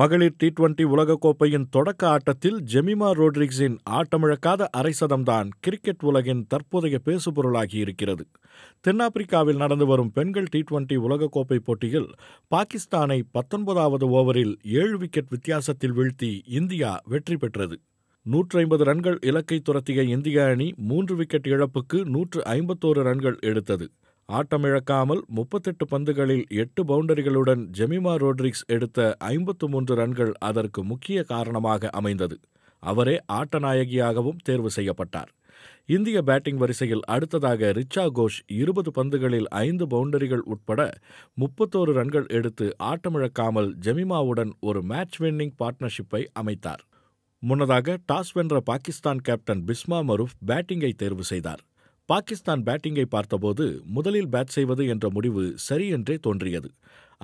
மகளிர் T twenty உலகக்கோப்பையின் தொடக்க ஆட்டத்தில் ஜெமிமா ரோட்ரிக்ஸின் ஆட்டமிழக்காத அரைசதம்தான் கிரிக்கெட் உலகின் தற்போதைய பேசுபொருளாகியிருக்கிறது தென்னாப்பிரிக்காவில் நடந்து வரும் பெண்கள் டி டுவெண்டி உலகக்கோப்பை போட்டியில் பாகிஸ்தானை பத்தொன்பதாவது ஓவரில் ஏழு விக்கெட் வித்தியாசத்தில் வீழ்த்தி இந்தியா வெற்றி பெற்றது நூற்று ஐம்பது ரன்கள் இலக்கை துரத்திய இந்திய அணி மூன்று விக்கெட் இழப்புக்கு நூற்று ஐம்பத்தோரு ரன்கள் எடுத்தது ஆட்டமிழக்காமல் முப்பத்தெட்டு பந்துகளில் எட்டு பவுண்டரிகளுடன் ஜெமிமா ரோட்ரிக்ஸ் எடுத்த ஐம்பத்து மூன்று ரன்கள் அதற்கு முக்கிய காரணமாக அமைந்தது அவரே ஆட்டநாயகியாகவும் தேர்வு செய்யப்பட்டார் இந்திய பேட்டிங் வரிசையில் அடுத்ததாக ரிச்சா கோஷ் இருபது பந்துகளில் ஐந்து பவுண்டரிகள் உட்பட முப்பத்தோரு ரன்கள் எடுத்து ஆட்டமிழக்காமல் ஜெமிமாவுடன் ஒரு மேட்ச் வின்னிங் பார்ட்னர்ஷிப்பை அமைத்தார் முன்னதாக டாஸ் வென்ற பாகிஸ்தான் கேப்டன் பிஸ்மா மருஃப் பேட்டிங்கை தேர்வு செய்தார் பாகிஸ்தான் பேட்டிங்கை பார்த்தபோது முதலில் பேட் செய்வது என்ற முடிவு சரி என்றே தோன்றியது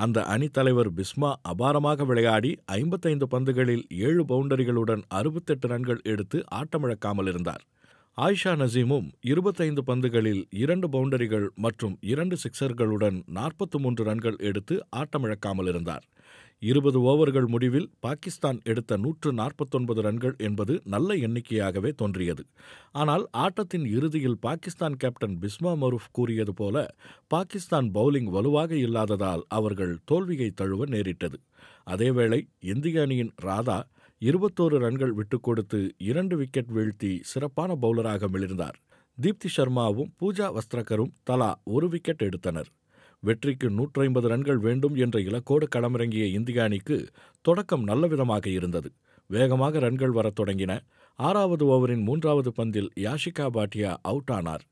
அந்த அணி தலைவர் பிஸ்மா அபாரமாக விளையாடி ஐம்பத்தைந்து பந்துகளில் ஏழு பவுண்டரிகளுடன் அறுபத்தெட்டு ரன்கள் எடுத்து ஆட்டமிழக்காமல் இருந்தார் ஆயிஷா நசீமும் இருபத்தைந்து பந்துகளில் இரண்டு பவுண்டரிகள் மற்றும் இரண்டு சிக்சர்களுடன் நாற்பத்து மூன்று ரன்கள் எடுத்து ஆட்டமிழக்காமல் இருந்தார் இருபது ஓவர்கள் முடிவில் பாகிஸ்தான் எடுத்த நூற்று நாற்பத்தொன்பது ரன்கள் என்பது நல்ல எண்ணிக்கையாகவே தோன்றியது ஆனால் ஆட்டத்தின் இறுதியில் பாகிஸ்தான் கேப்டன் பிஸ்மா மருஃப் கூறியது போல பாகிஸ்தான் பவுலிங் வலுவாக இல்லாததால் அவர்கள் தோல்வியை தழுவ நேரிட்டது அதேவேளை இந்திய அணியின் ராதா இருபத்தோரு ரன்கள் விட்டுக் கொடுத்து இரண்டு விக்கெட் வீழ்த்தி சிறப்பான பவுலராக மிளிர்ந்தார் தீப்தி சர்மாவும் பூஜா வஸ்திரகரும் தலா ஒரு விக்கெட் எடுத்தனர் வெற்றிக்கு நூற்றி ஐம்பது ரன்கள் வேண்டும் என்ற இலக்கோடு களமிறங்கிய இந்திய அணிக்கு தொடக்கம் நல்லவிதமாக இருந்தது வேகமாக ரன்கள் வரத் தொடங்கின ஆறாவது ஓவரின் மூன்றாவது பந்தில் யாஷிகா பாட்டியா அவுட் ஆனார்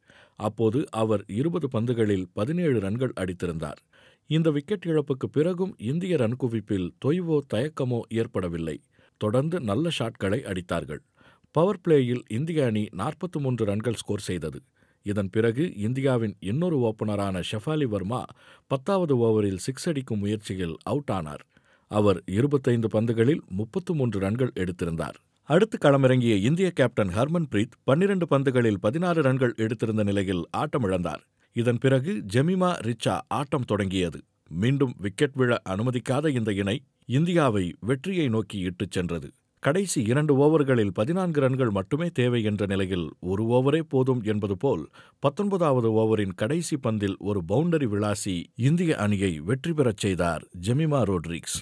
அப்போது அவர் இருபது பந்துகளில் பதினேழு ரன்கள் அடித்திருந்தார் இந்த விக்கெட் இழப்புக்கு பிறகும் இந்திய ரன் குவிப்பில் தொய்வோ தயக்கமோ ஏற்படவில்லை தொடர்ந்து நல்ல ஷாட்களை அடித்தார்கள் பவர் பிளேயில் இந்திய அணி நாற்பத்தி மூன்று ரன்கள் ஸ்கோர் செய்தது இதன் பிறகு இந்தியாவின் இன்னொரு ஓப்பனரான ஷெஃபாலி வர்மா பத்தாவது ஓவரில் சிக்ஸ் அடிக்கும் முயற்சியில் அவுட் ஆனார் அவர் இருபத்தைந்து பந்துகளில் முப்பத்து மூன்று ரன்கள் எடுத்திருந்தார் அடுத்து களமிறங்கிய இந்திய கேப்டன் ஹர்மன் பிரீத் பன்னிரண்டு பந்துகளில் பதினாறு ரன்கள் எடுத்திருந்த நிலையில் ஆட்டமிழந்தார் இதன் பிறகு ஜெமிமா ரிச்சா ஆட்டம் தொடங்கியது மீண்டும் விக்கெட் விழ அனுமதிக்காத இந்த இணை இந்தியாவை வெற்றியை நோக்கி இட்டுச் சென்றது கடைசி இரண்டு ஓவர்களில் பதினான்கு ரன்கள் மட்டுமே தேவை என்ற நிலையில் ஒரு ஓவரே போதும் என்பது போல் பத்தொன்பதாவது ஓவரின் கடைசி பந்தில் ஒரு பவுண்டரி விளாசி இந்திய அணியை வெற்றி பெறச் செய்தார் ஜெமிமா ரோட்ரிக்ஸ்